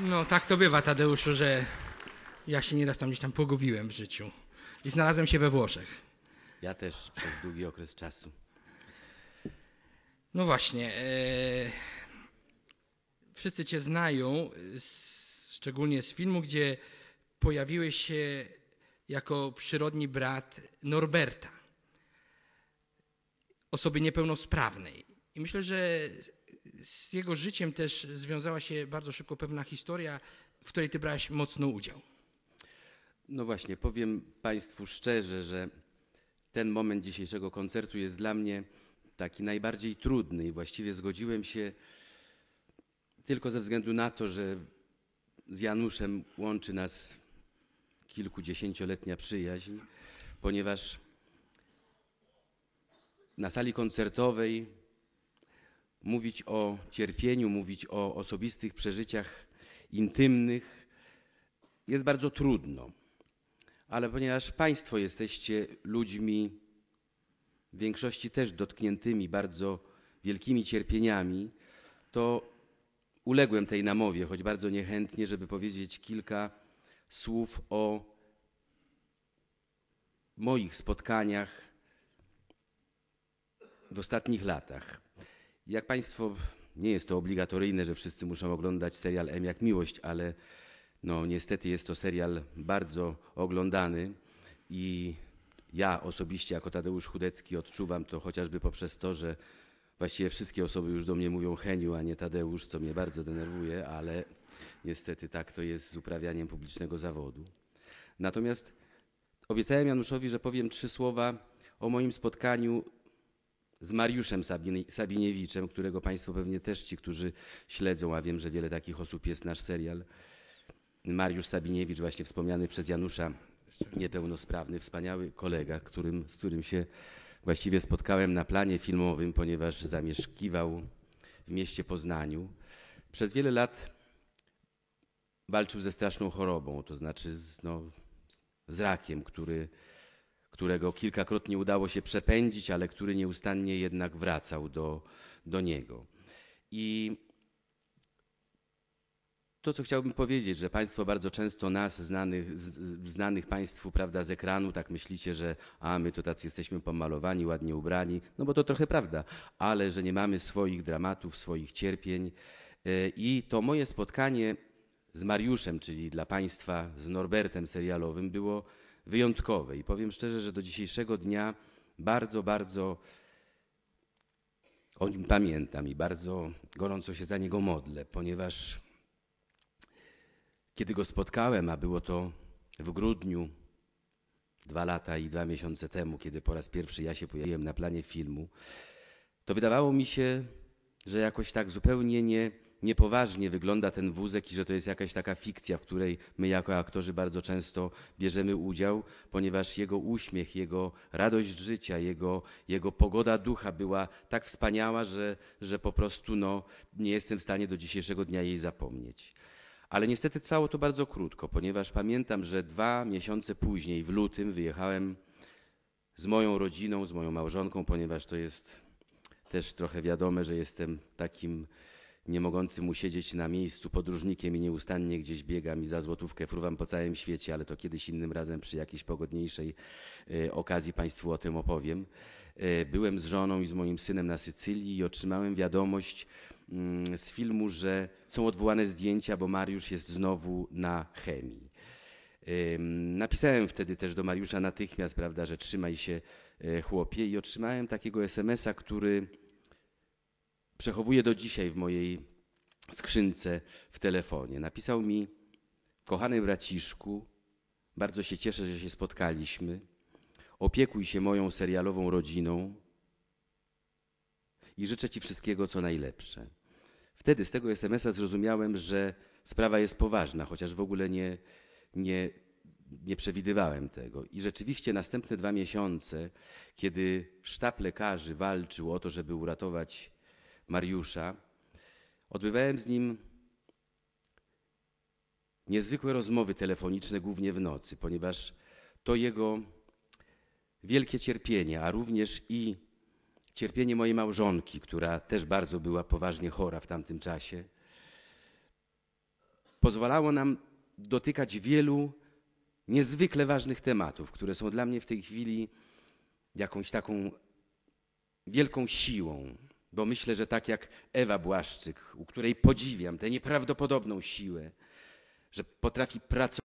No tak to bywa, Tadeuszu, że ja się nieraz tam gdzieś tam pogubiłem w życiu i znalazłem się we Włoszech. Ja też przez długi okres czasu. No właśnie. E, wszyscy cię znają, z... szczególnie z filmu, gdzie pojawiłeś się jako przyrodni brat Norberta, osoby niepełnosprawnej. I myślę, że z jego życiem też związała się bardzo szybko pewna historia, w której ty brałeś mocno udział. No właśnie, powiem Państwu szczerze, że ten moment dzisiejszego koncertu jest dla mnie taki najbardziej trudny i właściwie zgodziłem się tylko ze względu na to, że z Januszem łączy nas kilkudziesięcioletnia przyjaźń, ponieważ na sali koncertowej mówić o cierpieniu, mówić o osobistych przeżyciach intymnych jest bardzo trudno. Ale ponieważ Państwo jesteście ludźmi, w większości też dotkniętymi bardzo wielkimi cierpieniami, to uległem tej namowie, choć bardzo niechętnie, żeby powiedzieć kilka słów o moich spotkaniach w ostatnich latach. Jak Państwo, nie jest to obligatoryjne, że wszyscy muszą oglądać serial M jak miłość, ale no niestety jest to serial bardzo oglądany i ja osobiście jako Tadeusz Chudecki odczuwam to chociażby poprzez to, że właściwie wszystkie osoby już do mnie mówią Heniu, a nie Tadeusz, co mnie bardzo denerwuje, ale niestety tak to jest z uprawianiem publicznego zawodu. Natomiast obiecałem Januszowi, że powiem trzy słowa o moim spotkaniu z Mariuszem Sabiniewiczem, którego Państwo pewnie też ci, którzy śledzą, a wiem, że wiele takich osób jest nasz serial. Mariusz Sabiniewicz, właśnie wspomniany przez Janusza, niepełnosprawny, wspaniały kolega, którym, z którym się właściwie spotkałem na planie filmowym, ponieważ zamieszkiwał w mieście Poznaniu. Przez wiele lat walczył ze straszną chorobą, to znaczy z, no, z rakiem, który którego kilkakrotnie udało się przepędzić, ale który nieustannie jednak wracał do, do niego. I to, co chciałbym powiedzieć, że Państwo bardzo często nas, znanych, znanych Państwu prawda, z ekranu, tak myślicie, że a my to tacy jesteśmy pomalowani, ładnie ubrani, no bo to trochę prawda, ale że nie mamy swoich dramatów, swoich cierpień. E, I to moje spotkanie z Mariuszem, czyli dla Państwa z Norbertem serialowym, było wyjątkowe i powiem szczerze, że do dzisiejszego dnia bardzo, bardzo o nim pamiętam i bardzo gorąco się za niego modlę, ponieważ kiedy go spotkałem, a było to w grudniu, dwa lata i dwa miesiące temu, kiedy po raz pierwszy ja się pojawiłem na planie filmu, to wydawało mi się, że jakoś tak zupełnie nie niepoważnie wygląda ten wózek i że to jest jakaś taka fikcja, w której my jako aktorzy bardzo często bierzemy udział, ponieważ jego uśmiech, jego radość życia, jego, jego pogoda ducha była tak wspaniała, że, że po prostu no, nie jestem w stanie do dzisiejszego dnia jej zapomnieć. Ale niestety trwało to bardzo krótko, ponieważ pamiętam, że dwa miesiące później, w lutym, wyjechałem z moją rodziną, z moją małżonką, ponieważ to jest też trochę wiadome, że jestem takim nie mogący mu siedzieć na miejscu podróżnikiem i nieustannie gdzieś biegam i za złotówkę fruwam po całym świecie, ale to kiedyś innym razem przy jakiejś pogodniejszej e, okazji Państwu o tym opowiem. E, byłem z żoną i z moim synem na Sycylii i otrzymałem wiadomość mm, z filmu, że są odwołane zdjęcia, bo Mariusz jest znowu na chemii. Napisałem wtedy też do Mariusza natychmiast, prawda, że trzymaj się e, chłopie i otrzymałem takiego SMS-a, który przechowuję do dzisiaj w mojej skrzynce w telefonie. Napisał mi: Kochany braciszku, bardzo się cieszę, że się spotkaliśmy. Opiekuj się moją serialową rodziną i życzę Ci wszystkiego, co najlepsze. Wtedy z tego SMS-a zrozumiałem, że sprawa jest poważna, chociaż w ogóle nie, nie, nie przewidywałem tego. I rzeczywiście następne dwa miesiące, kiedy sztab lekarzy walczył o to, żeby uratować Mariusza. Odbywałem z nim niezwykłe rozmowy telefoniczne, głównie w nocy, ponieważ to jego wielkie cierpienie, a również i cierpienie mojej małżonki, która też bardzo była poważnie chora w tamtym czasie, pozwalało nam dotykać wielu niezwykle ważnych tematów, które są dla mnie w tej chwili jakąś taką wielką siłą, bo myślę, że tak jak Ewa Błaszczyk, u której podziwiam tę nieprawdopodobną siłę, że potrafi pracować.